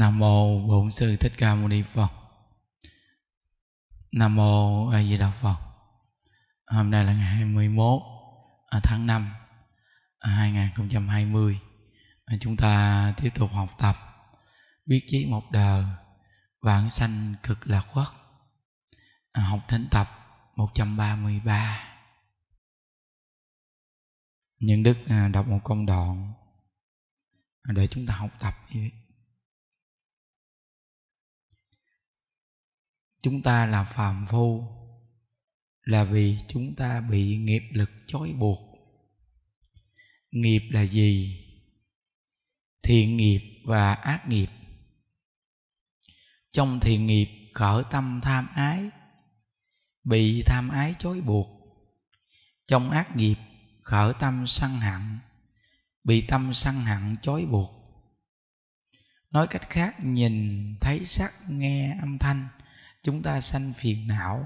Nam mô Bổn sư Thích Ca Mâu Ni Phật. Nam mô A Di Đà Phật. Hôm nay là ngày 21 à, tháng 5 2020. À, à, chúng ta tiếp tục học tập biết chí một đời vạn sanh cực lạc quốc. Học đến tập 133. Những đức đọc một công đoạn để chúng ta học tập như vậy. chúng ta là phàm phu là vì chúng ta bị nghiệp lực chói buộc nghiệp là gì thiện nghiệp và ác nghiệp trong thiện nghiệp khởi tâm tham ái bị tham ái chói buộc trong ác nghiệp khởi tâm sân hận bị tâm sân hận chói buộc nói cách khác nhìn thấy sắc nghe âm thanh chúng ta sanh phiền não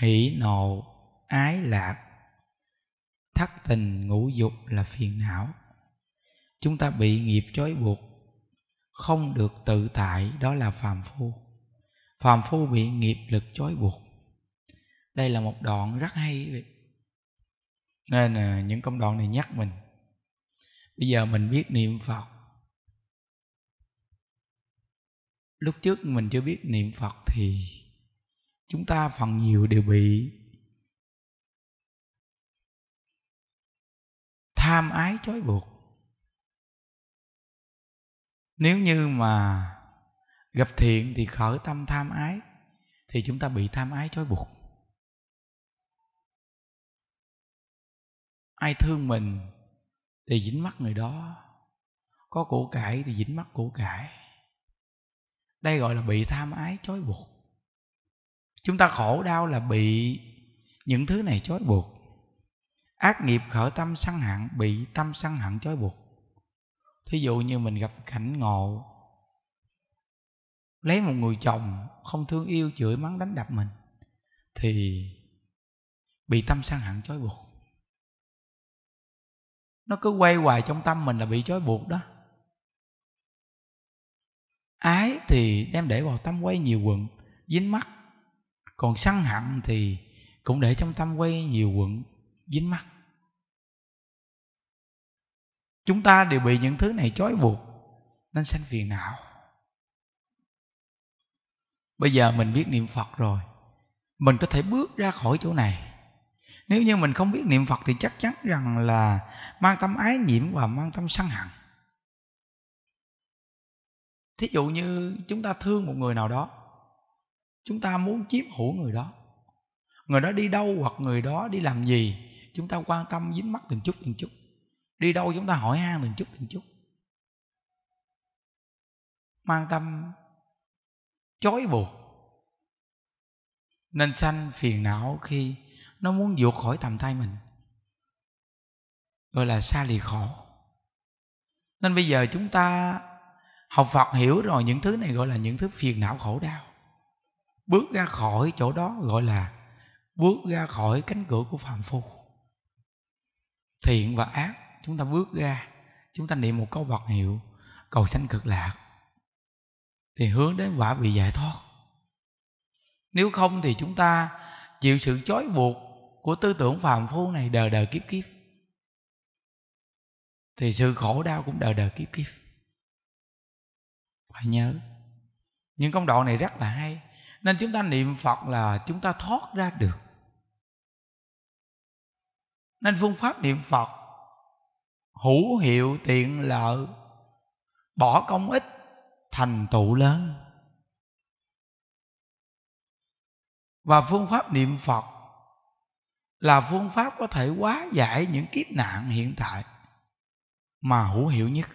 hỷ nộ ái lạc thất tình ngũ dục là phiền não chúng ta bị nghiệp trói buộc không được tự tại đó là phàm phu phàm phu bị nghiệp lực trói buộc đây là một đoạn rất hay nên là những công đoạn này nhắc mình bây giờ mình biết niệm phật lúc trước mình chưa biết niệm phật thì chúng ta phần nhiều đều bị tham ái trói buộc nếu như mà gặp thiện thì khởi tâm tham ái thì chúng ta bị tham ái trói buộc ai thương mình thì dính mắt người đó có của cải thì dính mắt của cải đây gọi là bị tham ái chói buộc chúng ta khổ đau là bị những thứ này chói buộc ác nghiệp khởi tâm sân hận bị tâm sân hận chói buộc thí dụ như mình gặp cảnh ngộ lấy một người chồng không thương yêu chửi mắng đánh đập mình thì bị tâm sân hận chói buộc nó cứ quay hoài trong tâm mình là bị chói buộc đó ái thì đem để vào tâm quay nhiều quận dính mắt còn sân hận thì cũng để trong tâm quay nhiều quận dính mắt chúng ta đều bị những thứ này trói buộc nên sanh phiền não bây giờ mình biết niệm phật rồi mình có thể bước ra khỏi chỗ này nếu như mình không biết niệm phật thì chắc chắn rằng là mang tâm ái nhiễm và mang tâm sân hận thí dụ như chúng ta thương một người nào đó chúng ta muốn chiếm hữu người đó người đó đi đâu hoặc người đó đi làm gì chúng ta quan tâm dính mắt từng chút từng chút đi đâu chúng ta hỏi han từng chút từng chút mang tâm chói buộc nên sanh phiền não khi nó muốn vượt khỏi tầm tay mình gọi là xa lìa khổ nên bây giờ chúng ta học phật hiểu rồi những thứ này gọi là những thứ phiền não khổ đau bước ra khỏi chỗ đó gọi là bước ra khỏi cánh cửa của phạm phu thiện và ác chúng ta bước ra chúng ta niệm một câu vật hiệu cầu sanh cực lạc thì hướng đến quả bị giải thoát nếu không thì chúng ta chịu sự chói buộc của tư tưởng phạm phu này đời đời kiếp kiếp thì sự khổ đau cũng đời đời kiếp kiếp phải nhớ những công đoạn này rất là hay nên chúng ta niệm phật là chúng ta thoát ra được nên phương pháp niệm phật hữu hiệu tiện lợi bỏ công ít thành tụ lớn và phương pháp niệm phật là phương pháp có thể hóa giải những kiếp nạn hiện tại mà hữu hiệu nhất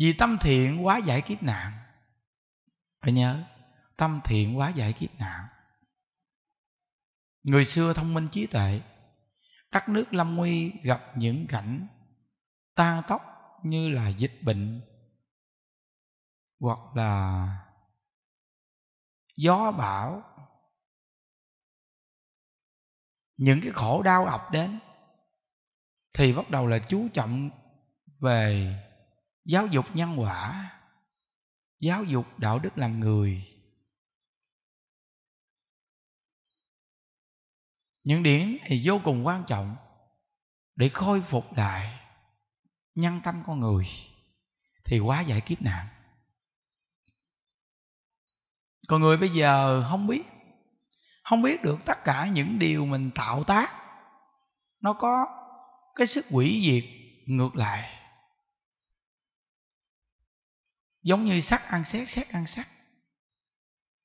vì tâm thiện quá giải kiếp nạn phải nhớ tâm thiện quá giải kiếp nạn người xưa thông minh trí tuệ đất nước lâm nguy gặp những cảnh tan tóc như là dịch bệnh hoặc là gió bão những cái khổ đau ập đến thì bắt đầu là chú trọng về giáo dục nhân quả giáo dục đạo đức làm người những điểm thì vô cùng quan trọng để khôi phục lại nhân tâm con người thì quá giải kiếp nạn còn người bây giờ không biết không biết được tất cả những điều mình tạo tác nó có cái sức quỷ diệt ngược lại giống như sắc ăn xét xét ăn sắc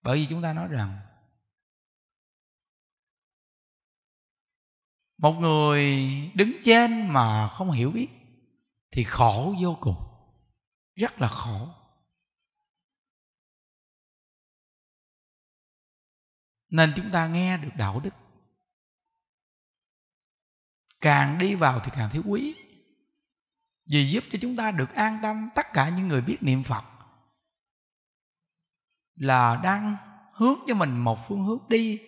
bởi vì chúng ta nói rằng một người đứng trên mà không hiểu biết thì khổ vô cùng rất là khổ nên chúng ta nghe được đạo đức càng đi vào thì càng thấy quý vì giúp cho chúng ta được an tâm tất cả những người biết niệm phật là đang hướng cho mình một phương hướng đi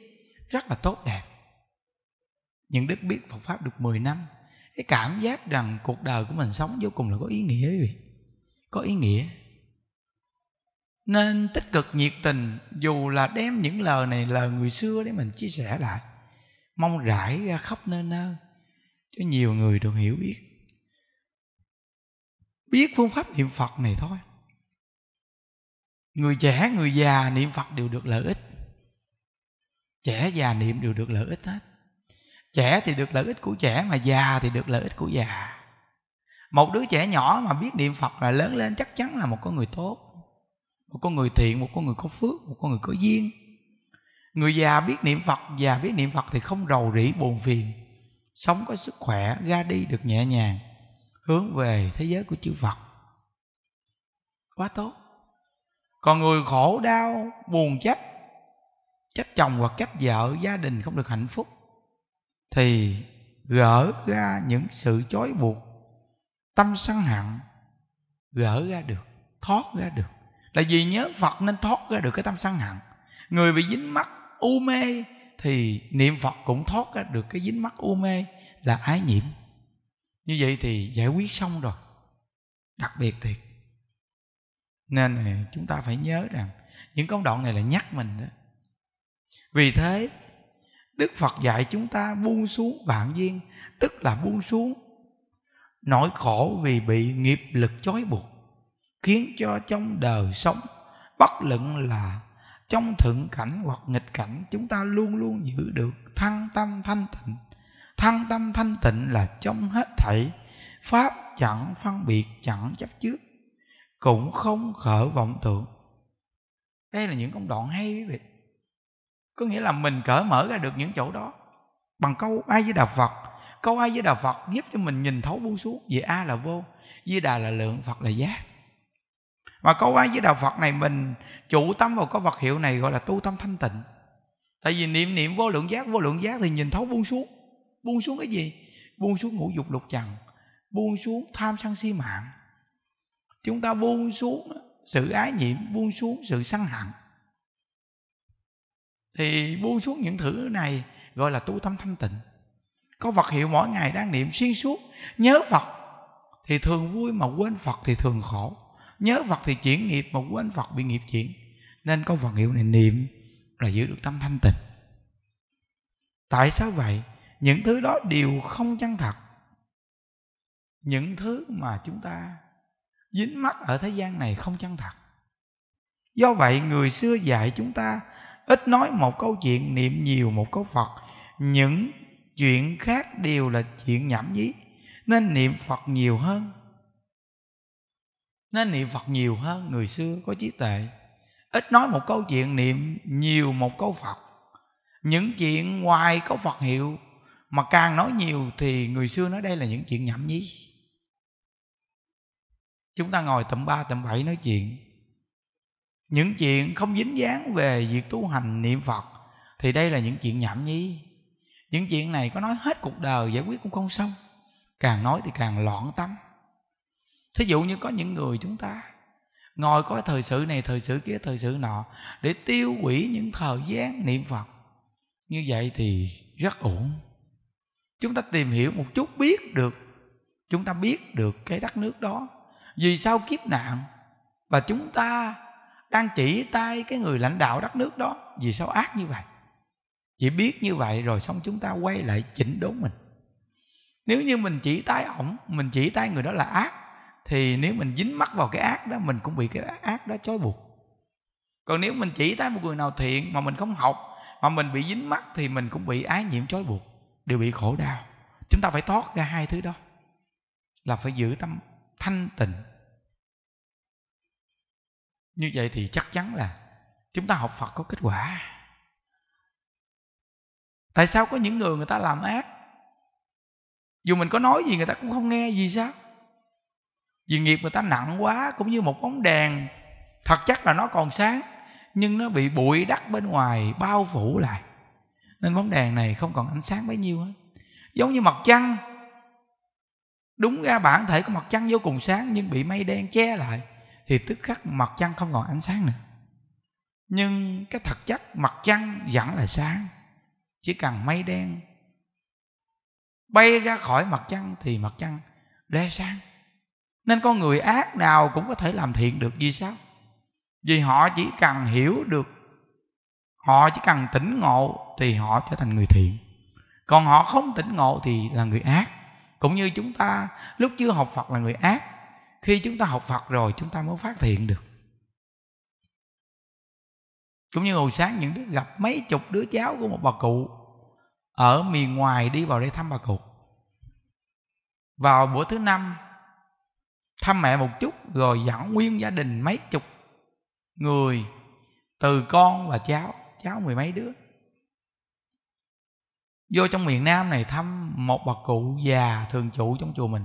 rất là tốt đẹp những đức biết Phật pháp được 10 năm cái cảm giác rằng cuộc đời của mình sống vô cùng là có ý nghĩa quý vị có ý nghĩa nên tích cực nhiệt tình dù là đem những lời này lời người xưa để mình chia sẻ lại mong rải ra khắp nơi nơi cho nhiều người được hiểu biết biết phương pháp niệm phật này thôi người trẻ người già niệm phật đều được lợi ích trẻ già niệm đều được lợi ích hết trẻ thì được lợi ích của trẻ mà già thì được lợi ích của già một đứa trẻ nhỏ mà biết niệm phật là lớn lên chắc chắn là một con người tốt một con người thiện một con người có phước một con người có duyên người già biết niệm phật già biết niệm phật thì không rầu rĩ buồn phiền sống có sức khỏe ra đi được nhẹ nhàng hướng về thế giới của chư phật quá tốt còn người khổ đau buồn trách trách chồng hoặc trách vợ gia đình không được hạnh phúc thì gỡ ra những sự chối buộc tâm sân hận gỡ ra được thoát ra được là vì nhớ phật nên thoát ra được cái tâm sân hận người bị dính mắc u mê thì niệm phật cũng thoát ra được cái dính mắc u mê là ái nhiễm như vậy thì giải quyết xong rồi đặc biệt thiệt nên chúng ta phải nhớ rằng những câu đoạn này là nhắc mình đó vì thế đức phật dạy chúng ta buông xuống vạn duyên tức là buông xuống nỗi khổ vì bị nghiệp lực chói buộc khiến cho trong đời sống bất luận là trong thượng cảnh hoặc nghịch cảnh chúng ta luôn luôn giữ được thăng tâm thanh tịnh thăng tâm thanh tịnh là trong hết thảy pháp chẳng phân biệt chẳng chấp trước cũng không khởi vọng tưởng đây là những công đoạn hay quý vị có nghĩa là mình cởi mở ra được những chỗ đó bằng câu ai với đà phật câu ai với đà phật giúp cho mình nhìn thấu buông xuống vì a là vô với đà là lượng phật là giác mà câu ai với đà Phật này mình chủ tâm vào có vật hiệu này gọi là tu tâm thanh tịnh. Tại vì niệm niệm vô lượng giác, vô lượng giác thì nhìn thấu buông xuống. Buông xuống cái gì? Buông xuống ngũ dục lục trần, buông xuống tham sân si mạng, chúng ta buông xuống sự ái nhiễm buông xuống sự sân hận thì buông xuống những thứ này gọi là tu tâm thanh tịnh có vật hiệu mỗi ngày đang niệm xuyên suốt nhớ phật thì thường vui mà quên phật thì thường khổ nhớ phật thì chuyển nghiệp mà quên phật bị nghiệp chuyển nên có vật hiệu này niệm là giữ được tâm thanh tịnh tại sao vậy những thứ đó đều không chân thật những thứ mà chúng ta dính mắt ở thế gian này không chân thật do vậy người xưa dạy chúng ta ít nói một câu chuyện niệm nhiều một câu phật những chuyện khác đều là chuyện nhảm nhí nên niệm phật nhiều hơn nên niệm phật nhiều hơn người xưa có trí tuệ ít nói một câu chuyện niệm nhiều một câu phật những chuyện ngoài câu phật hiệu mà càng nói nhiều thì người xưa nói đây là những chuyện nhảm nhí chúng ta ngồi tầm 3 tầm 7 nói chuyện những chuyện không dính dáng về việc tu hành niệm phật thì đây là những chuyện nhảm nhí những chuyện này có nói hết cuộc đời giải quyết cũng không xong càng nói thì càng loạn tâm thí dụ như có những người chúng ta ngồi có thời sự này thời sự kia thời sự nọ để tiêu hủy những thời gian niệm phật như vậy thì rất ổn chúng ta tìm hiểu một chút biết được chúng ta biết được cái đất nước đó vì sao kiếp nạn và chúng ta đang chỉ tay cái người lãnh đạo đất nước đó vì sao ác như vậy chỉ biết như vậy rồi xong chúng ta quay lại chỉnh đốn mình nếu như mình chỉ tay ổng mình chỉ tay người đó là ác thì nếu mình dính mắc vào cái ác đó mình cũng bị cái ác đó chói buộc còn nếu mình chỉ tay một người nào thiện mà mình không học mà mình bị dính mắc thì mình cũng bị ái nhiễm chói buộc đều bị khổ đau chúng ta phải thoát ra hai thứ đó là phải giữ tâm thanh tịnh như vậy thì chắc chắn là chúng ta học phật có kết quả tại sao có những người người ta làm ác dù mình có nói gì người ta cũng không nghe gì sao vì nghiệp người ta nặng quá cũng như một bóng đèn thật chắc là nó còn sáng nhưng nó bị bụi đất bên ngoài bao phủ lại nên bóng đèn này không còn ánh sáng bấy nhiêu hết giống như mặt trăng đúng ra bản thể của mặt trăng vô cùng sáng nhưng bị mây đen che lại thì tức khắc mặt trăng không còn ánh sáng nữa nhưng cái thật chất mặt trăng vẫn là sáng chỉ cần mây đen bay ra khỏi mặt trăng thì mặt trăng lóe sáng nên con người ác nào cũng có thể làm thiện được vì sao vì họ chỉ cần hiểu được họ chỉ cần tỉnh ngộ thì họ trở thành người thiện còn họ không tỉnh ngộ thì là người ác cũng như chúng ta lúc chưa học phật là người ác khi chúng ta học phật rồi chúng ta mới phát hiện được cũng như hồi sáng những đứa gặp mấy chục đứa cháu của một bà cụ ở miền ngoài đi vào đây thăm bà cụ vào buổi thứ năm thăm mẹ một chút rồi dẫn nguyên gia đình mấy chục người từ con và cháu cháu mười mấy đứa vô trong miền nam này thăm một bà cụ già thường trụ trong chùa mình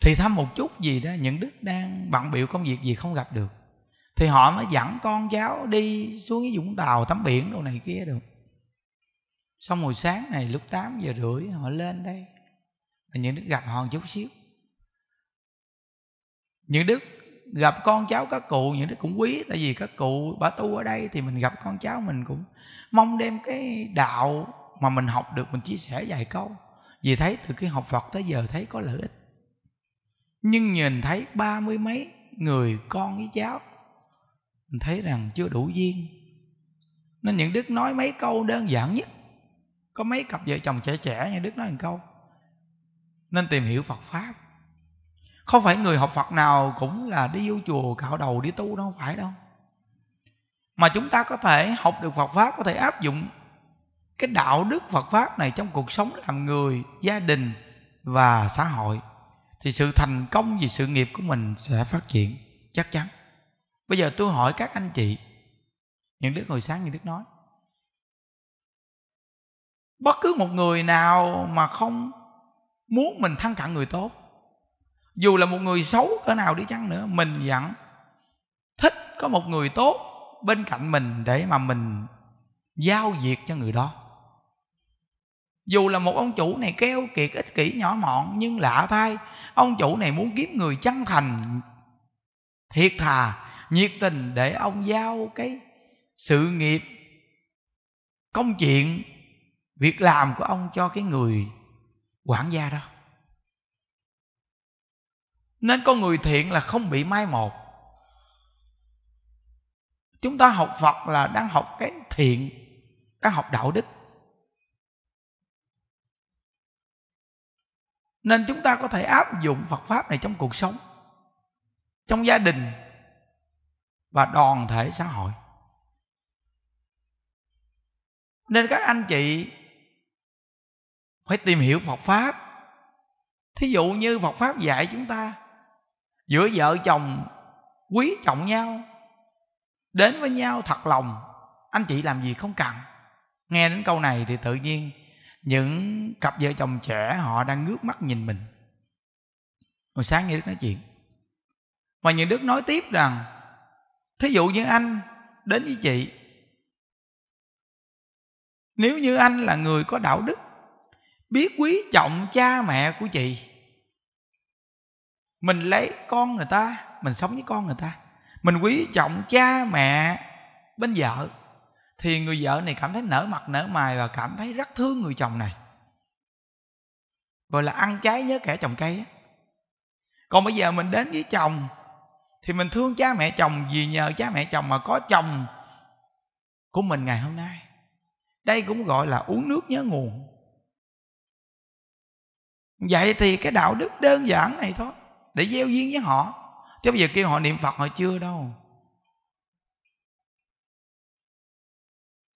thì thăm một chút gì đó những đức đang bận biểu công việc gì không gặp được thì họ mới dẫn con cháu đi xuống cái vũng tàu tắm biển đồ này kia được xong rồi sáng này lúc 8 giờ rưỡi họ lên đây những đức gặp họ một chút xíu những đức gặp con cháu các cụ những cái cũng quý tại vì các cụ bà tu ở đây thì mình gặp con cháu mình cũng mong đem cái đạo mà mình học được mình chia sẻ vài câu vì thấy từ khi học Phật tới giờ thấy có lợi ích nhưng nhìn thấy ba mươi mấy người con với cháu mình thấy rằng chưa đủ duyên nên những đức nói mấy câu đơn giản nhất có mấy cặp vợ chồng trẻ trẻ như đức nói một câu nên tìm hiểu Phật pháp không phải người học phật nào cũng là đi vô chùa cạo đầu đi tu đâu không phải đâu mà chúng ta có thể học được phật pháp có thể áp dụng cái đạo đức phật pháp này trong cuộc sống làm người gia đình và xã hội thì sự thành công về sự nghiệp của mình sẽ phát triển chắc chắn bây giờ tôi hỏi các anh chị những đức hồi sáng như đức nói bất cứ một người nào mà không muốn mình thăng cận người tốt dù là một người xấu cỡ nào đi chăng nữa mình vẫn thích có một người tốt bên cạnh mình để mà mình giao việc cho người đó dù là một ông chủ này keo kiệt ích kỷ nhỏ mọn nhưng lạ thay ông chủ này muốn kiếm người chân thành thiệt thà nhiệt tình để ông giao cái sự nghiệp công chuyện việc làm của ông cho cái người quản gia đó nên con người thiện là không bị mai một chúng ta học phật là đang học cái thiện đang học đạo đức nên chúng ta có thể áp dụng phật pháp này trong cuộc sống trong gia đình và đoàn thể xã hội nên các anh chị phải tìm hiểu phật pháp thí dụ như phật pháp dạy chúng ta giữa vợ chồng quý trọng nhau đến với nhau thật lòng anh chị làm gì không cần nghe đến câu này thì tự nhiên những cặp vợ chồng trẻ họ đang ngước mắt nhìn mình hồi sáng nghe đức nói chuyện và những đức nói tiếp rằng thí dụ như anh đến với chị nếu như anh là người có đạo đức biết quý trọng cha mẹ của chị mình lấy con người ta mình sống với con người ta mình quý trọng cha mẹ bên vợ thì người vợ này cảm thấy nở mặt nở mày và cảm thấy rất thương người chồng này gọi là ăn trái nhớ kẻ trồng cây còn bây giờ mình đến với chồng thì mình thương cha mẹ chồng vì nhờ cha mẹ chồng mà có chồng của mình ngày hôm nay đây cũng gọi là uống nước nhớ nguồn vậy thì cái đạo đức đơn giản này thôi để gieo duyên với họ chứ bây giờ kêu họ niệm phật họ chưa đâu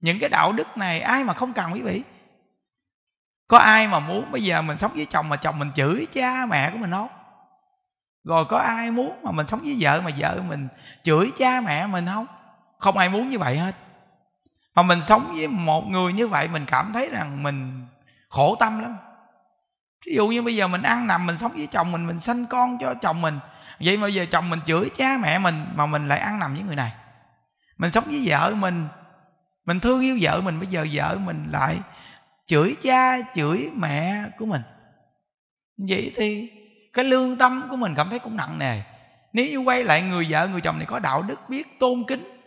những cái đạo đức này ai mà không cần quý vị có ai mà muốn bây giờ mình sống với chồng mà chồng mình chửi cha mẹ của mình không rồi có ai muốn mà mình sống với vợ mà vợ mình chửi cha mẹ mình không không ai muốn như vậy hết mà mình sống với một người như vậy mình cảm thấy rằng mình khổ tâm lắm ví dụ như bây giờ mình ăn nằm mình sống với chồng mình mình sinh con cho chồng mình vậy mà giờ chồng mình chửi cha mẹ mình mà mình lại ăn nằm với người này mình sống với vợ mình mình thương yêu vợ mình bây giờ vợ mình lại chửi cha chửi mẹ của mình vậy thì cái lương tâm của mình cảm thấy cũng nặng nề nếu như quay lại người vợ người chồng này có đạo đức biết tôn kính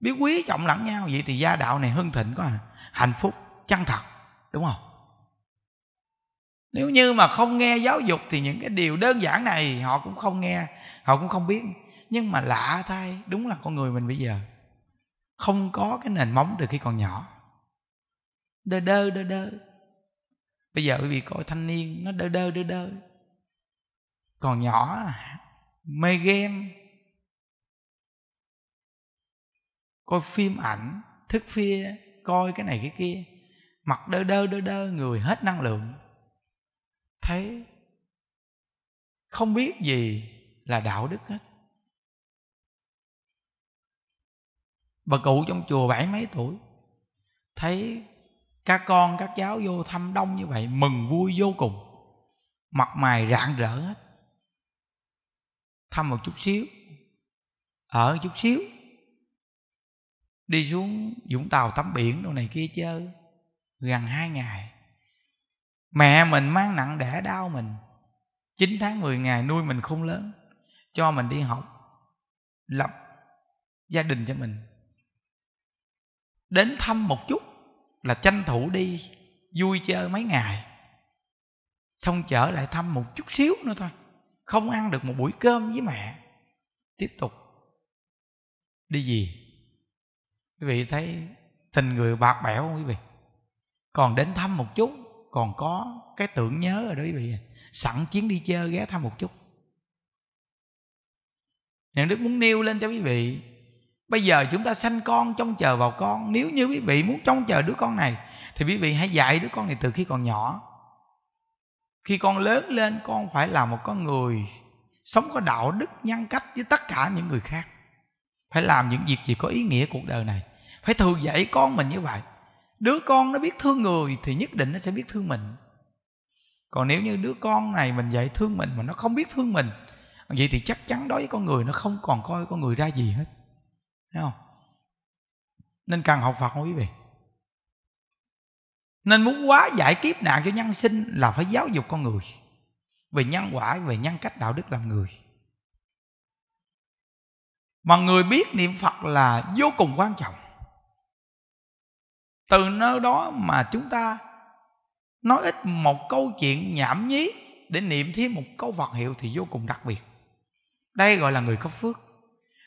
biết quý trọng lẫn nhau vậy thì gia đạo này hưng thịnh có hạnh phúc chân thật đúng không nếu như mà không nghe giáo dục thì những cái điều đơn giản này họ cũng không nghe họ cũng không biết nhưng mà lạ thay đúng là con người mình bây giờ không có cái nền móng từ khi còn nhỏ đơ đơ đơ đơ bây giờ quý vị coi thanh niên nó đơ đơ đơ đơ còn nhỏ mê game coi phim ảnh thức phia coi cái này cái kia mặt đơ đơ đơ đơ người hết năng lượng thấy không biết gì là đạo đức hết bà cụ trong chùa bảy mấy tuổi thấy các con các cháu vô thăm đông như vậy mừng vui vô cùng mặt mày rạng rỡ hết thăm một chút xíu ở chút xíu đi xuống vũng tàu tắm biển đồ này kia chơi gần hai ngày mẹ mình mang nặng đẻ đau mình 9 tháng 10 ngày nuôi mình không lớn cho mình đi học lập gia đình cho mình đến thăm một chút là tranh thủ đi vui chơi mấy ngày xong trở lại thăm một chút xíu nữa thôi không ăn được một buổi cơm với mẹ tiếp tục đi gì quý vị thấy tình người bạc bẽo không quý vị còn đến thăm một chút còn có cái tưởng nhớ rồi đó quý vị à. sẵn chuyến đi chơi ghé thăm một chút Nhà Đức muốn nêu lên cho quý vị Bây giờ chúng ta sanh con trông chờ vào con Nếu như quý vị muốn trông chờ đứa con này Thì quý vị hãy dạy đứa con này từ khi còn nhỏ Khi con lớn lên con phải là một con người Sống có đạo đức nhân cách với tất cả những người khác Phải làm những việc gì có ý nghĩa cuộc đời này Phải thường dạy con mình như vậy đứa con nó biết thương người thì nhất định nó sẽ biết thương mình còn nếu như đứa con này mình dạy thương mình mà nó không biết thương mình vậy thì chắc chắn đối với con người nó không còn coi con người ra gì hết thấy không nên cần học phật không quý vị nên muốn quá giải kiếp nạn cho nhân sinh là phải giáo dục con người về nhân quả về nhân cách đạo đức làm người mà người biết niệm phật là vô cùng quan trọng từ nơi đó mà chúng ta nói ít một câu chuyện nhảm nhí để niệm thêm một câu phật hiệu thì vô cùng đặc biệt đây gọi là người có phước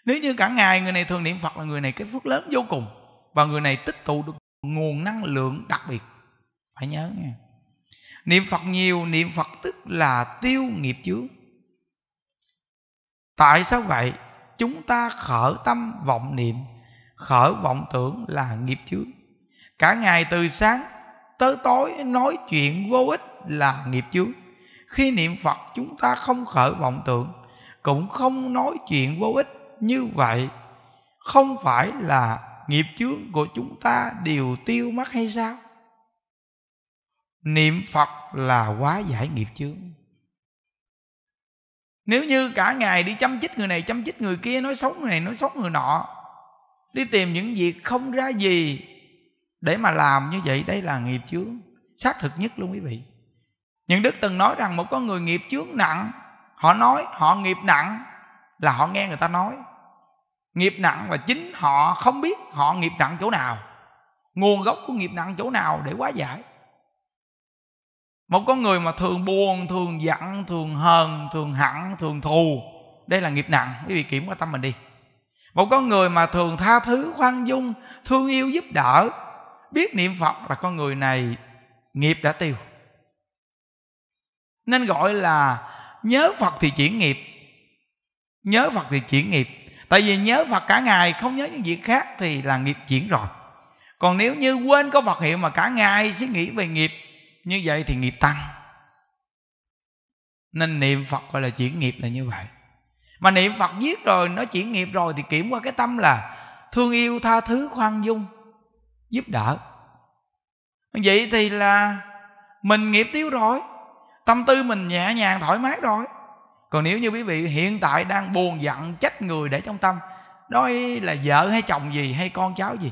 nếu như cả ngày người này thường niệm phật là người này cái phước lớn vô cùng và người này tích tụ được nguồn năng lượng đặc biệt phải nhớ nha niệm phật nhiều niệm phật tức là tiêu nghiệp chướng tại sao vậy chúng ta khởi tâm vọng niệm khởi vọng tưởng là nghiệp chướng cả ngày từ sáng tới tối nói chuyện vô ích là nghiệp chướng khi niệm phật chúng ta không khởi vọng tưởng cũng không nói chuyện vô ích như vậy không phải là nghiệp chướng của chúng ta đều tiêu mất hay sao niệm phật là quá giải nghiệp chướng nếu như cả ngày đi chăm chích người này chăm chích người kia nói xấu người này nói xấu người nọ đi tìm những việc không ra gì để mà làm như vậy đây là nghiệp chướng xác thực nhất luôn quý vị Những đức từng nói rằng một con người nghiệp chướng nặng họ nói họ nghiệp nặng là họ nghe người ta nói nghiệp nặng và chính họ không biết họ nghiệp nặng chỗ nào nguồn gốc của nghiệp nặng chỗ nào để quá giải một con người mà thường buồn thường giận thường hờn thường hận thường thù đây là nghiệp nặng quý vị kiểm qua tâm mình đi một con người mà thường tha thứ khoan dung thương yêu giúp đỡ biết niệm phật là con người này nghiệp đã tiêu nên gọi là nhớ phật thì chuyển nghiệp nhớ phật thì chuyển nghiệp tại vì nhớ phật cả ngày không nhớ những việc khác thì là nghiệp chuyển rồi còn nếu như quên có phật hiệu mà cả ngày suy nghĩ về nghiệp như vậy thì nghiệp tăng nên niệm phật gọi là chuyển nghiệp là như vậy mà niệm phật giết rồi nó chuyển nghiệp rồi thì kiểm qua cái tâm là thương yêu tha thứ khoan dung giúp đỡ vậy thì là mình nghiệp tiêu rồi tâm tư mình nhẹ nhàng thoải mái rồi còn nếu như quý vị hiện tại đang buồn giận trách người để trong tâm đó là vợ hay chồng gì hay con cháu gì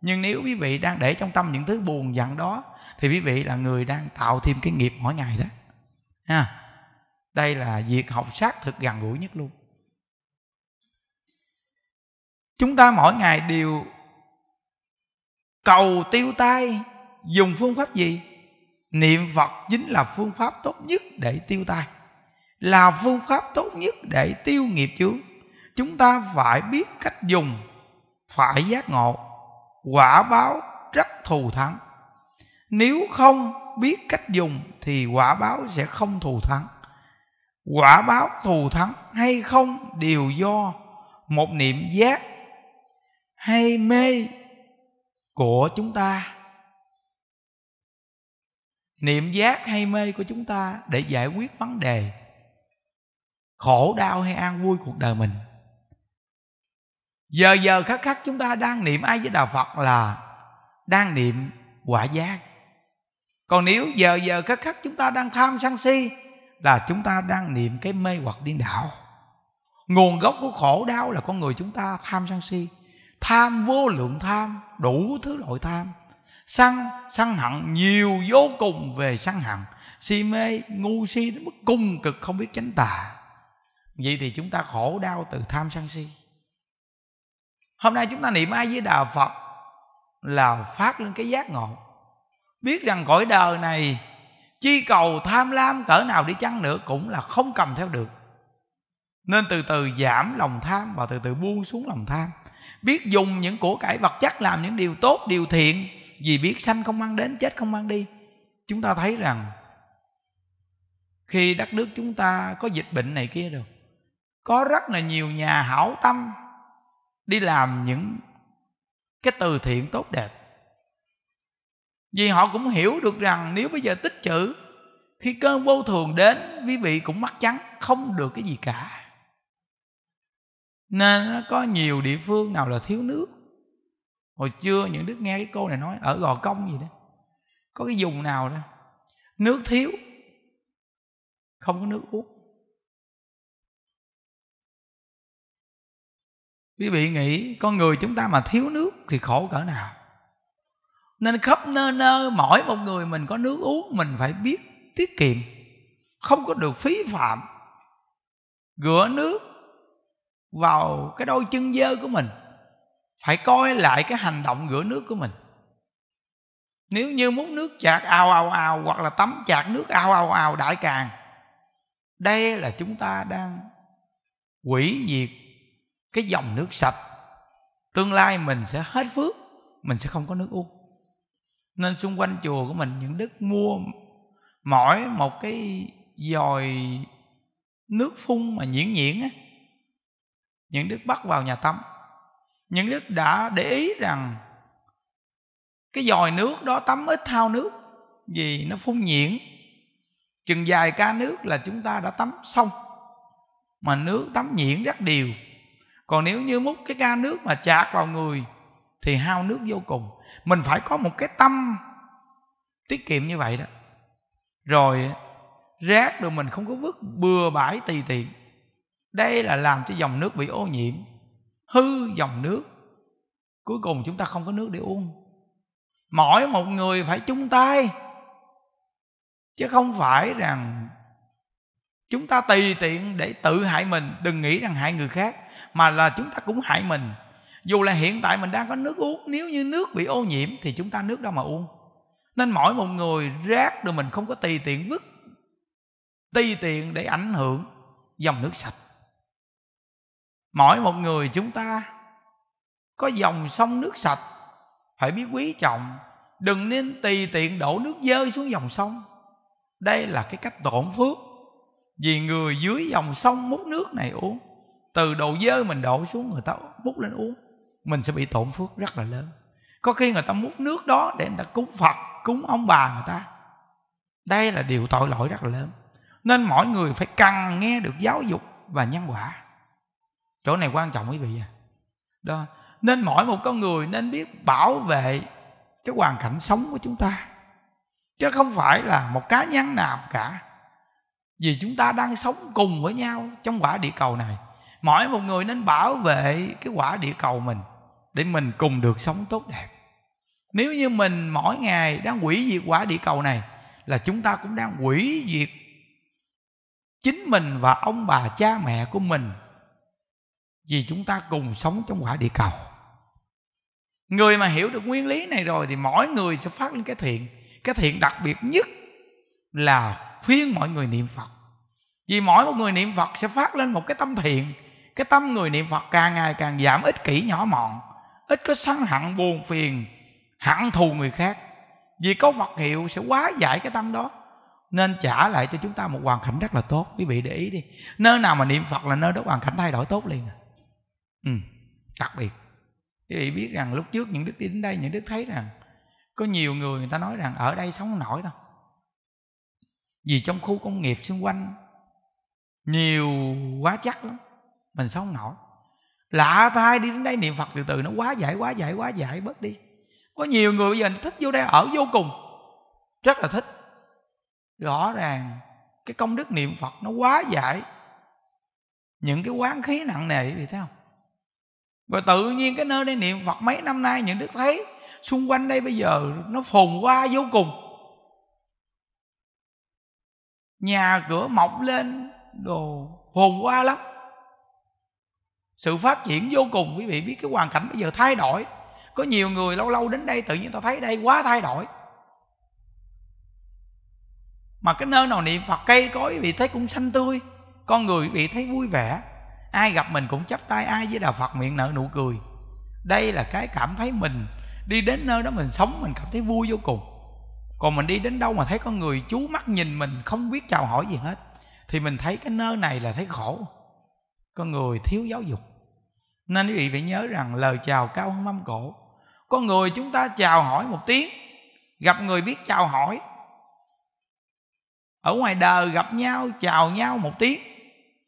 nhưng nếu quý vị đang để trong tâm những thứ buồn giận đó thì quý vị là người đang tạo thêm cái nghiệp mỗi ngày đó ha đây là việc học sát thực gần gũi nhất luôn chúng ta mỗi ngày đều cầu tiêu tai dùng phương pháp gì niệm phật chính là phương pháp tốt nhất để tiêu tai là phương pháp tốt nhất để tiêu nghiệp chướng chúng ta phải biết cách dùng phải giác ngộ quả báo rất thù thắng nếu không biết cách dùng thì quả báo sẽ không thù thắng quả báo thù thắng hay không đều do một niệm giác hay mê của chúng ta niệm giác hay mê của chúng ta để giải quyết vấn đề khổ đau hay an vui cuộc đời mình giờ giờ khắc khắc chúng ta đang niệm ai với đạo phật là đang niệm quả giác còn nếu giờ giờ khắc khắc chúng ta đang tham sân si là chúng ta đang niệm cái mê hoặc điên đạo nguồn gốc của khổ đau là con người chúng ta tham sân si tham vô lượng tham đủ thứ loại tham săn săn hận nhiều vô cùng về săn hận si mê ngu si đến mức cung cực không biết chánh tà vậy thì chúng ta khổ đau từ tham sân si hôm nay chúng ta niệm ai với đà phật là phát lên cái giác ngộ biết rằng cõi đời này chi cầu tham lam cỡ nào đi chăng nữa cũng là không cầm theo được nên từ từ giảm lòng tham và từ từ buông xuống lòng tham biết dùng những của cải vật chất làm những điều tốt điều thiện vì biết sanh không mang đến chết không mang đi chúng ta thấy rằng khi đất nước chúng ta có dịch bệnh này kia rồi có rất là nhiều nhà hảo tâm đi làm những cái từ thiện tốt đẹp vì họ cũng hiểu được rằng nếu bây giờ tích chữ khi cơn vô thường đến quý vị cũng mắc chắn không được cái gì cả nên nó có nhiều địa phương nào là thiếu nước hồi chưa những đức nghe cái cô này nói ở gò công gì đó có cái vùng nào đó nước thiếu không có nước uống quý vị nghĩ con người chúng ta mà thiếu nước thì khổ cỡ nào nên khắp nơi nơi mỗi một người mình có nước uống mình phải biết tiết kiệm không có được phí phạm rửa nước vào cái đôi chân dơ của mình phải coi lại cái hành động rửa nước của mình nếu như muốn nước chạc ao ao ao hoặc là tắm chạc nước ao ao ao đại càng đây là chúng ta đang quỷ diệt cái dòng nước sạch tương lai mình sẽ hết phước mình sẽ không có nước uống nên xung quanh chùa của mình những đức mua mỗi một cái dòi nước phun mà nhiễn nhiễn á những đức bắt vào nhà tắm những đức đã để ý rằng cái dòi nước đó tắm ít thao nước vì nó phun nhiễn chừng dài ca nước là chúng ta đã tắm xong mà nước tắm nhiễn rất đều còn nếu như múc cái ca nước mà chạc vào người thì hao nước vô cùng mình phải có một cái tâm tiết kiệm như vậy đó rồi rác rồi mình không có vứt bừa bãi tùy tiện đây là làm cho dòng nước bị ô nhiễm hư dòng nước cuối cùng chúng ta không có nước để uống mỗi một người phải chung tay chứ không phải rằng chúng ta tùy tiện để tự hại mình đừng nghĩ rằng hại người khác mà là chúng ta cũng hại mình dù là hiện tại mình đang có nước uống nếu như nước bị ô nhiễm thì chúng ta nước đâu mà uống nên mỗi một người rác được mình không có tùy tiện vứt tùy tiện để ảnh hưởng dòng nước sạch mỗi một người chúng ta có dòng sông nước sạch phải biết quý trọng đừng nên tùy tiện đổ nước dơ xuống dòng sông đây là cái cách tổn phước vì người dưới dòng sông múc nước này uống từ đồ dơ mình đổ xuống người ta múc lên uống mình sẽ bị tổn phước rất là lớn có khi người ta múc nước đó để người ta cúng phật cúng ông bà người ta đây là điều tội lỗi rất là lớn nên mỗi người phải cần nghe được giáo dục và nhân quả chỗ này quan trọng quý vị à đó nên mỗi một con người nên biết bảo vệ cái hoàn cảnh sống của chúng ta chứ không phải là một cá nhân nào cả vì chúng ta đang sống cùng với nhau trong quả địa cầu này mỗi một người nên bảo vệ cái quả địa cầu mình để mình cùng được sống tốt đẹp nếu như mình mỗi ngày đang hủy diệt quả địa cầu này là chúng ta cũng đang hủy diệt chính mình và ông bà cha mẹ của mình vì chúng ta cùng sống trong quả địa cầu người mà hiểu được nguyên lý này rồi thì mỗi người sẽ phát lên cái thiện cái thiện đặc biệt nhất là khuyên mọi người niệm phật vì mỗi một người niệm phật sẽ phát lên một cái tâm thiện cái tâm người niệm phật càng ngày càng giảm ích kỷ nhỏ mọn ít có sân hận buồn phiền hận thù người khác vì có Phật hiệu sẽ quá giải cái tâm đó nên trả lại cho chúng ta một hoàn cảnh rất là tốt quý vị để ý đi nơi nào mà niệm Phật là nơi đó hoàn cảnh thay đổi tốt liền à Ừ, đặc biệt quý vị biết rằng lúc trước những đức đi đến đây những đức thấy rằng có nhiều người người ta nói rằng ở đây sống nổi đâu vì trong khu công nghiệp xung quanh nhiều quá chắc lắm mình sống nổi lạ thay đi đến đây niệm phật từ từ nó quá giải quá giải quá giải bớt đi có nhiều người bây giờ thích vô đây ở vô cùng rất là thích rõ ràng cái công đức niệm phật nó quá giải những cái quán khí nặng nề vì thấy không và tự nhiên cái nơi đây niệm phật mấy năm nay những đức thấy xung quanh đây bây giờ nó phồn hoa vô cùng nhà cửa mọc lên đồ phồn hoa lắm sự phát triển vô cùng quý vị biết cái hoàn cảnh bây giờ thay đổi có nhiều người lâu lâu đến đây tự nhiên ta thấy đây quá thay đổi mà cái nơi nào niệm phật cây có quý vị thấy cũng xanh tươi con người quý vị thấy vui vẻ ai gặp mình cũng chắp tay ai với đạo phật miệng nở nụ cười đây là cái cảm thấy mình đi đến nơi đó mình sống mình cảm thấy vui vô cùng còn mình đi đến đâu mà thấy có người chú mắt nhìn mình không biết chào hỏi gì hết thì mình thấy cái nơi này là thấy khổ con người thiếu giáo dục nên quý vị phải nhớ rằng lời chào cao hơn mâm cổ con người chúng ta chào hỏi một tiếng gặp người biết chào hỏi ở ngoài đời gặp nhau chào nhau một tiếng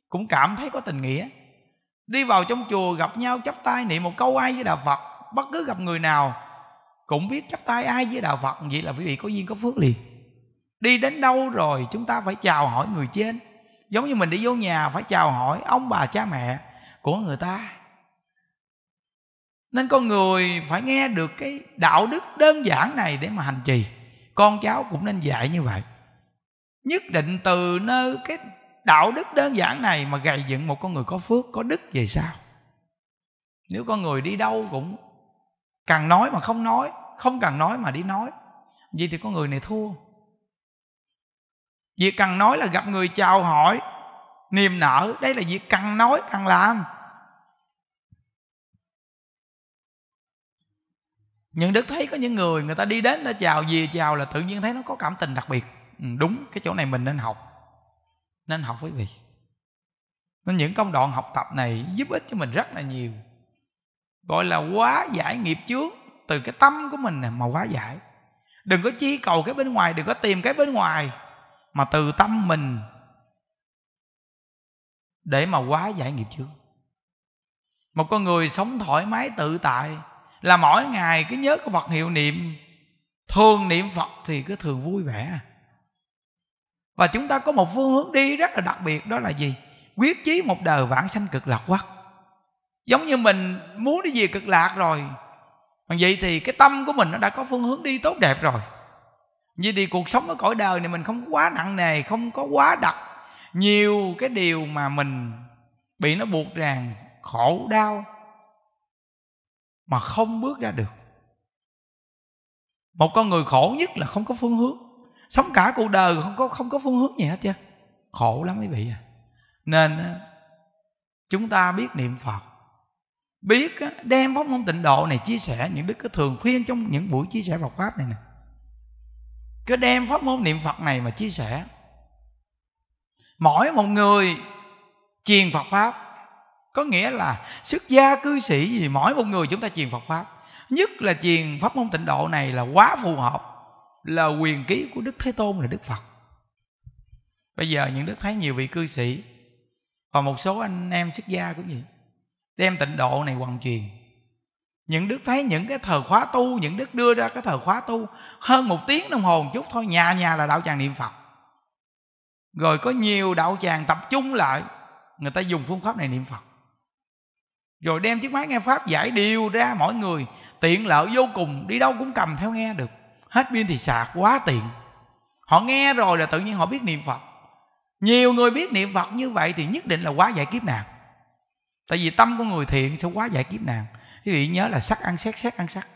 cũng cảm thấy có tình nghĩa đi vào trong chùa gặp nhau chắp tay niệm một câu ai với đạo phật bất cứ gặp người nào cũng biết chắp tay ai với đạo phật vậy là quý vị có duyên có phước liền đi đến đâu rồi chúng ta phải chào hỏi người trên giống như mình đi vô nhà phải chào hỏi ông bà cha mẹ của người ta nên con người phải nghe được cái đạo đức đơn giản này để mà hành trì con cháu cũng nên dạy như vậy nhất định từ nơi cái đạo đức đơn giản này mà gầy dựng một con người có phước có đức về sao nếu con người đi đâu cũng cần nói mà không nói không cần nói mà đi nói vậy thì con người này thua việc cần nói là gặp người chào hỏi niềm nở đây là việc cần nói cần làm nhưng đức thấy có những người người ta đi đến người ta chào gì chào là tự nhiên thấy nó có cảm tình đặc biệt ừ, đúng cái chỗ này mình nên học nên học quý vị nên những công đoạn học tập này giúp ích cho mình rất là nhiều gọi là quá giải nghiệp chướng từ cái tâm của mình mà quá giải đừng có chi cầu cái bên ngoài đừng có tìm cái bên ngoài mà từ tâm mình để mà quá giải nghiệp chướng một con người sống thoải mái tự tại là mỗi ngày cứ nhớ cái vật hiệu niệm thường niệm phật thì cứ thường vui vẻ và chúng ta có một phương hướng đi rất là đặc biệt đó là gì quyết chí một đời vãng sanh cực lạc quắc giống như mình muốn đi về cực lạc rồi bằng vậy thì cái tâm của mình nó đã có phương hướng đi tốt đẹp rồi vậy thì cuộc sống ở cõi đời này mình không quá nặng nề không có quá đặc nhiều cái điều mà mình bị nó buộc ràng khổ đau mà không bước ra được một con người khổ nhất là không có phương hướng sống cả cuộc đời không có không có phương hướng gì hết chứ khổ lắm quý vị à nên chúng ta biết niệm phật biết đem pháp môn tịnh độ này chia sẻ những đức cứ thường khuyên trong những buổi chia sẻ Phật pháp này nè cứ đem pháp môn niệm Phật này mà chia sẻ mỗi một người truyền Phật pháp có nghĩa là sức gia cư sĩ gì mỗi một người chúng ta truyền Phật pháp nhất là truyền pháp môn tịnh độ này là quá phù hợp là quyền ký của đức thế tôn là đức phật bây giờ những đức thấy nhiều vị cư sĩ và một số anh em xuất gia cũng vậy đem tịnh độ này hoàn truyền những đức thấy những cái thờ khóa tu những đức đưa ra cái thờ khóa tu hơn một tiếng đồng hồ một chút thôi nhà nhà là đạo tràng niệm phật rồi có nhiều đạo tràng tập trung lại người ta dùng phương pháp này niệm phật rồi đem chiếc máy nghe pháp giải điều ra mỗi người tiện lợi vô cùng đi đâu cũng cầm theo nghe được hết pin thì sạc quá tiện họ nghe rồi là tự nhiên họ biết niệm phật nhiều người biết niệm phật như vậy thì nhất định là quá giải kiếp nạn tại vì tâm của người thiện sẽ quá giải kiếp nạn quý vị nhớ là sắc ăn xét xét ăn sắc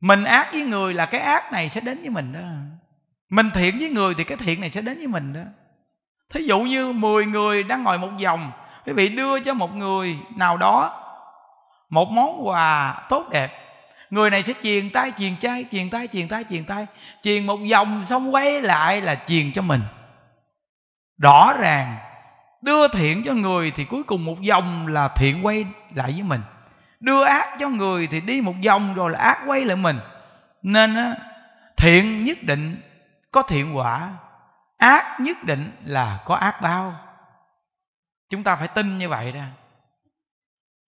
mình ác với người là cái ác này sẽ đến với mình đó mình thiện với người thì cái thiện này sẽ đến với mình đó thí dụ như 10 người đang ngồi một vòng quý vị đưa cho một người nào đó một món quà tốt đẹp người này sẽ truyền tay truyền tay truyền tay truyền tay truyền tay truyền một vòng xong quay lại là truyền cho mình rõ ràng đưa thiện cho người thì cuối cùng một vòng là thiện quay lại với mình đưa ác cho người thì đi một vòng rồi là ác quay lại mình nên á, thiện nhất định có thiện quả ác nhất định là có ác báo chúng ta phải tin như vậy ra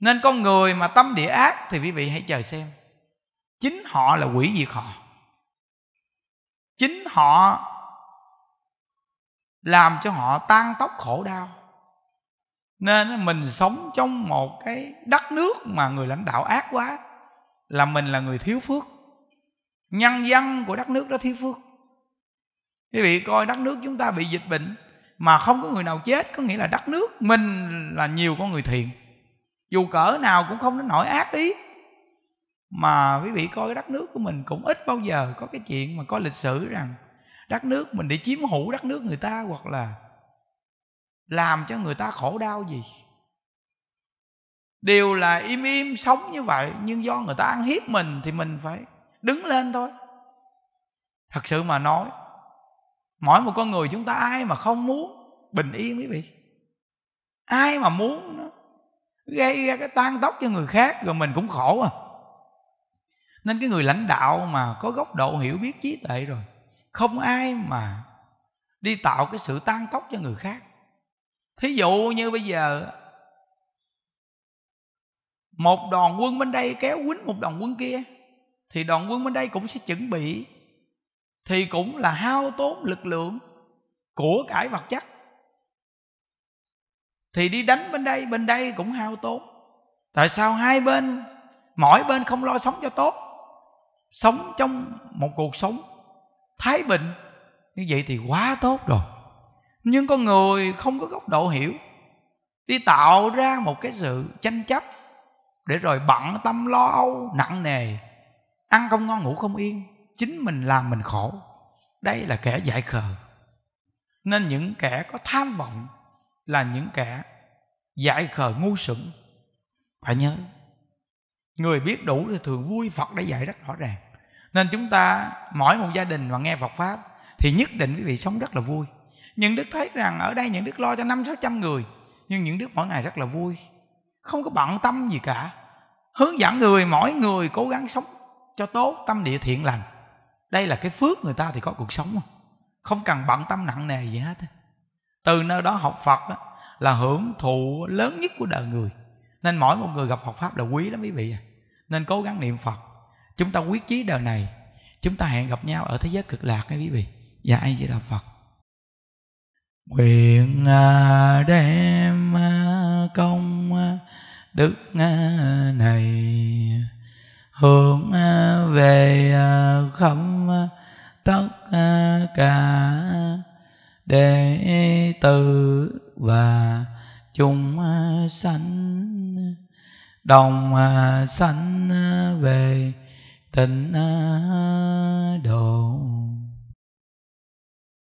nên con người mà tâm địa ác thì quý vị hãy chờ xem chính họ là quỷ diệt họ chính họ làm cho họ tan tóc khổ đau nên mình sống trong một cái đất nước mà người lãnh đạo ác quá là mình là người thiếu phước nhân dân của đất nước đó thiếu phước quý vị coi đất nước chúng ta bị dịch bệnh mà không có người nào chết có nghĩa là đất nước mình là nhiều con người thiện dù cỡ nào cũng không đến nỗi ác ý mà quý vị coi đất nước của mình cũng ít bao giờ có cái chuyện mà coi lịch sử rằng đất nước mình để chiếm hữu đất nước người ta hoặc là làm cho người ta khổ đau gì đều là im im sống như vậy nhưng do người ta ăn hiếp mình thì mình phải đứng lên thôi thật sự mà nói mỗi một con người chúng ta ai mà không muốn bình yên quý vị ai mà muốn gây ra cái tan tóc cho người khác rồi mình cũng khổ à nên cái người lãnh đạo mà có góc độ hiểu biết trí tuệ rồi không ai mà đi tạo cái sự tan tốc cho người khác thí dụ như bây giờ một đoàn quân bên đây kéo quýnh một đoàn quân kia thì đoàn quân bên đây cũng sẽ chuẩn bị thì cũng là hao tốn lực lượng của cải vật chất thì đi đánh bên đây bên đây cũng hao tốn tại sao hai bên mỗi bên không lo sống cho tốt sống trong một cuộc sống thái bình như vậy thì quá tốt rồi nhưng con người không có góc độ hiểu đi tạo ra một cái sự tranh chấp để rồi bận tâm lo âu nặng nề ăn không ngon ngủ không yên chính mình làm mình khổ đây là kẻ dại khờ nên những kẻ có tham vọng là những kẻ dại khờ ngu sững. phải nhớ người biết đủ thì thường vui phật đã dạy rất rõ ràng nên chúng ta mỗi một gia đình mà nghe phật pháp thì nhất định quý vị sống rất là vui những đức thấy rằng ở đây những đức lo cho năm sáu trăm người nhưng những đức mỗi ngày rất là vui không có bận tâm gì cả hướng dẫn người mỗi người cố gắng sống cho tốt tâm địa thiện lành đây là cái phước người ta thì có cuộc sống không cần bận tâm nặng nề gì hết từ nơi đó học phật là hưởng thụ lớn nhất của đời người nên mỗi một người gặp Phật pháp là quý lắm quý vị à nên cố gắng niệm phật chúng ta quyết chí đời này chúng ta hẹn gặp nhau ở thế giới cực lạc các quý vị và dạ, ai chỉ là phật Quyền à, đem à, công à, đức này hướng về khắp tất cả đệ tử và chúng sanh đồng à, sanh à, về tịnh à, độ